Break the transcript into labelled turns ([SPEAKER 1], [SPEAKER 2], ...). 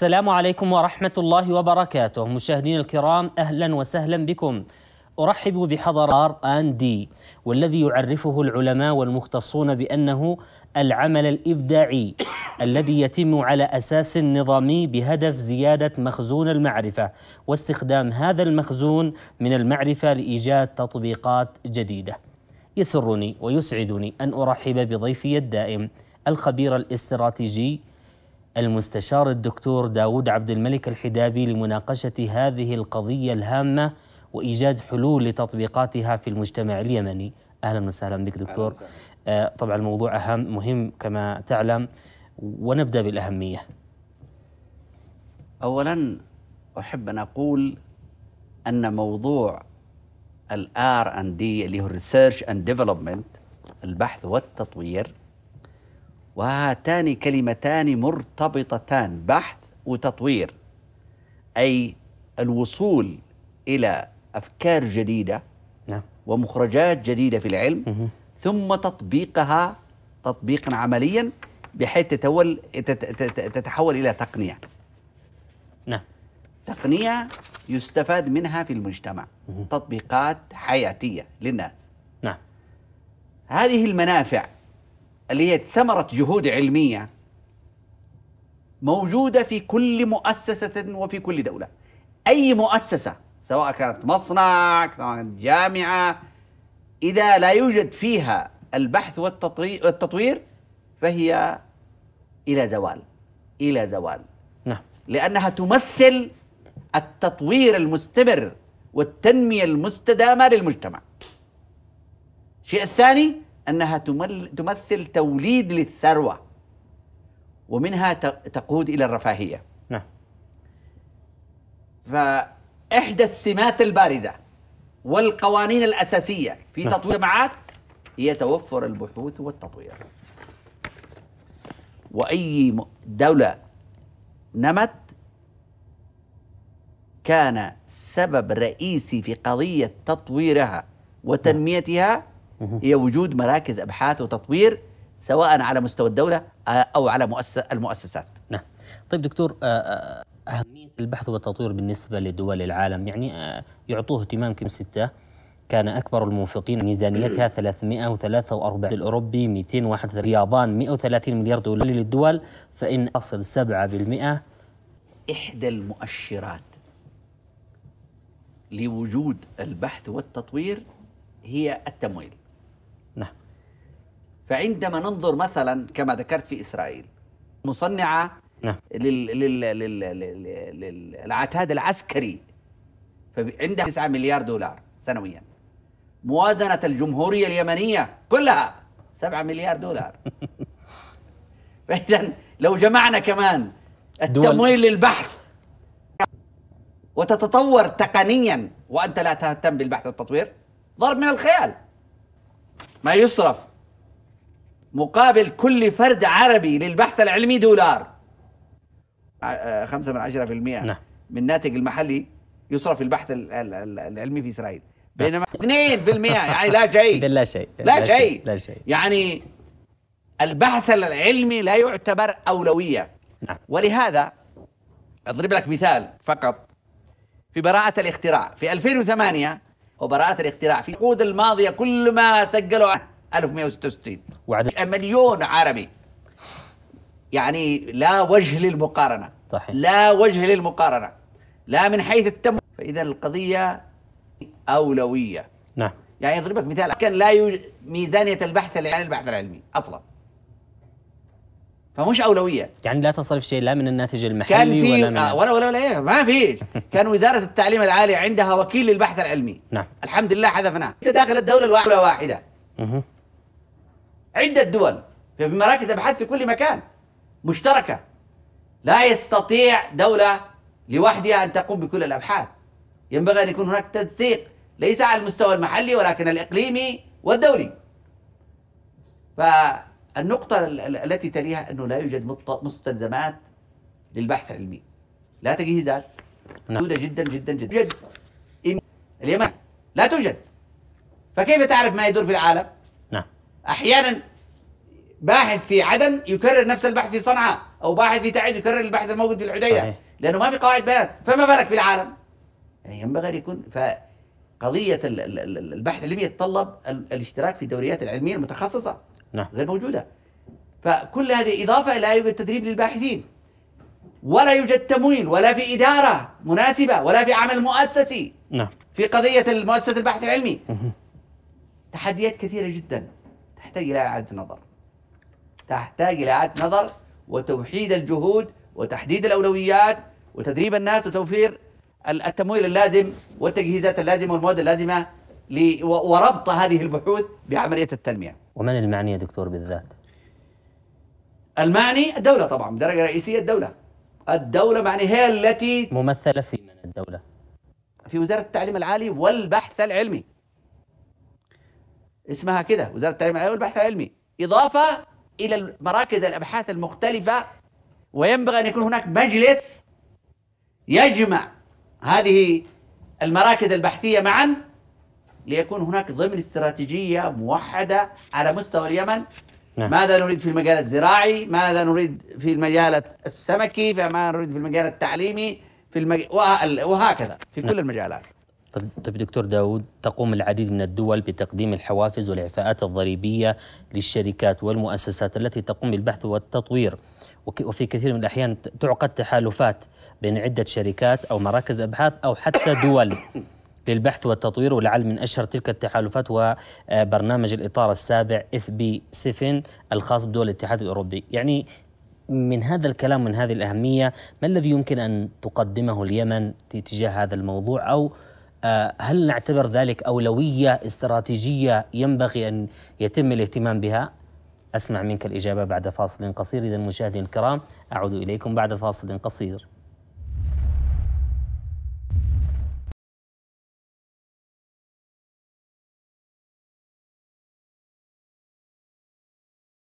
[SPEAKER 1] السلام عليكم ورحمة الله وبركاته مشاهدين الكرام أهلا وسهلا بكم أرحب بحضر آر آن دي والذي يعرفه العلماء والمختصون بأنه العمل الإبداعي الذي يتم على أساس نظامي بهدف زيادة مخزون المعرفة واستخدام هذا المخزون من المعرفة لإيجاد تطبيقات جديدة يسرني ويسعدني أن أرحب بضيفي الدائم الخبير الاستراتيجي المستشار الدكتور داود عبد الملك الحدابي لمناقشة هذه القضية الهامة وإيجاد حلول لتطبيقاتها في المجتمع اليمني أهلا وسهلا بك دكتور وسهلاً. آه، طبعا الموضوع أهم مهم كما تعلم ونبدأ بالأهمية
[SPEAKER 2] أولا أحب أن أقول أن موضوع الار ان دي اللي هو Research اند ديفلوبمنت البحث والتطوير وهاتان كلمتان مرتبطتان بحث وتطوير اي الوصول الى افكار جديده نعم. ومخرجات جديده في العلم ثم تطبيقها تطبيقا عمليا بحيث تتول تتحول الى تقنيه نعم تقنيه يستفاد منها في المجتمع تطبيقات حياتيه للناس نعم هذه المنافع اللي هي ثمرة جهود علمية موجودة في كل مؤسسة وفي كل دولة أي مؤسسة سواء كانت مصنع سواء كانت جامعة إذا لا يوجد فيها البحث والتطوير فهي إلى زوال إلى زوال نعم لأنها تمثل التطوير المستمر والتنمية المستدامة للمجتمع الشيء الثاني أنها تمثل توليد للثروة ومنها تقود إلى الرفاهية نعم فإحدى السمات البارزة والقوانين الأساسية في نعم. تطوير المجتمعات هي توفر البحوث والتطوير وأي دولة نمت كان سبب رئيسي في قضية تطويرها وتنميتها هي وجود مراكز ابحاث وتطوير سواء على مستوى الدوله آه، او على المؤسسات
[SPEAKER 1] نعم طيب دكتور آه، آه، اهميه البحث والتطوير بالنسبه لدول العالم يعني يعطوه اهتمام كم سته كان أكبر المنفقين ميزانيتها 343 الأوروبي 231 اليابان 130 مليار دولار للدول فإن أصل 7% إحدى المؤشرات لوجود البحث والتطوير
[SPEAKER 2] هي التمويل نعم فعندما ننظر مثلا كما ذكرت في إسرائيل مصنعة نعم لل... لل... لل... لل... للعتاد العسكري فعندها 9 مليار دولار سنويا موازنة الجمهورية اليمنية كلها 7 مليار دولار فإذا لو جمعنا كمان التمويل للبحث وتتطور تقنيا وأنت لا تهتم بالبحث والتطوير ضرب من الخيال ما يصرف مقابل كل فرد عربي للبحث العلمي دولار آه، آه، خمسة من عشرة في المئة نعم. من الناتج المحلي يصرف البحث العلمي في إسرائيل نعم. بينما 2% يعني
[SPEAKER 1] لا شيء لا شيء لا شيء لا شيء
[SPEAKER 2] يعني البحث العلمي لا يعتبر أولوية نعم. ولهذا أضرب لك مثال فقط في براءة الاختراع في 2008 وبراءة الاختراع في العقود الماضية كل ما سجلوا 1166 وعدد يعني مليون عربي يعني لا وجه للمقارنة صحيح. لا وجه للمقارنة لا من حيث التم فإذا القضية أولوية نعم يعني أضرب لك مثال كان لا يوجد ميزانية البحث العلمي البحث العلمي أصلا
[SPEAKER 1] فمش اولويه يعني لا تصرف شيء لا من الناتج المحلي كان في ولا من آه، ولا ولا ولا
[SPEAKER 2] ما في كان وزاره التعليم العالي عندها وكيل للبحث العلمي نعم الحمد لله حذفناه ليس داخل الدوله الواحده واحده عده دول في مراكز ابحاث في كل مكان مشتركه لا يستطيع دوله لوحدها ان تقوم بكل الابحاث ينبغي ان يكون هناك تنسيق ليس على المستوى المحلي ولكن الاقليمي والدولي ف النقطة التي تليها أنه لا يوجد مستلزمات للبحث العلمي لا تجهيزات نعم. محدودة جدا جدا جدا يوجد اليمن لا توجد فكيف تعرف ما يدور في العالم؟ نعم أحيانا باحث في عدن يكرر نفس البحث في صنعاء أو باحث في تعز يكرر البحث الموجود في الحديدة صحيح. لأنه ما في قواعد بيان فما بالك في العالم؟ يعني ينبغي أن يكون ف قضية البحث العلمي يتطلب الاشتراك في الدوريات العلمية المتخصصة نعم غير موجودة فكل هذه إضافة لا يوجد تدريب للباحثين ولا يوجد تمويل ولا في إدارة مناسبة ولا في عمل مؤسسي نعم في قضية المؤسسة البحث العلمي تحديات كثيرة جدا تحتاج إلى إعادة نظر تحتاج إلى إعادة نظر وتوحيد الجهود وتحديد الأولويات وتدريب الناس وتوفير التمويل اللازم والتجهيزات اللازمة والمواد اللازمة وربط هذه البحوث بعملية التنمية
[SPEAKER 1] ومن المعني يا دكتور بالذات؟
[SPEAKER 2] المعني الدولة طبعا بدرجة رئيسية الدولة الدولة معني هي التي ممثلة في من الدولة؟ في وزارة التعليم العالي والبحث العلمي اسمها كده وزارة التعليم العالي والبحث العلمي إضافة إلى مراكز الأبحاث المختلفة وينبغي أن يكون هناك مجلس يجمع هذه المراكز البحثية معا ليكون هناك ضمن استراتيجية موحدة على مستوى اليمن نعم. ماذا نريد في المجال الزراعي ماذا نريد في المجال السمكي فما نريد في المجال التعليمي في المج... وهكذا
[SPEAKER 1] في نعم. كل نعم. المجالات طيب دكتور داود تقوم العديد من الدول بتقديم الحوافز والإعفاءات الضريبية للشركات والمؤسسات التي تقوم بالبحث والتطوير وفي كثير من الأحيان تعقد تحالفات بين عدة شركات أو مراكز أبحاث أو حتى دول للبحث والتطوير ولعل من أشهر تلك التحالفات هو برنامج الإطار السابع اف بي 7 الخاص بدول الاتحاد الأوروبي يعني من هذا الكلام من هذه الأهمية ما الذي يمكن أن تقدمه اليمن تجاه هذا الموضوع أو آه، هل نعتبر ذلك أولوية استراتيجية ينبغي أن يتم الاهتمام بها؟ أسمع منك الإجابة بعد فاصل قصير إذا مشاهدينا الكرام أعود إليكم بعد فاصل قصير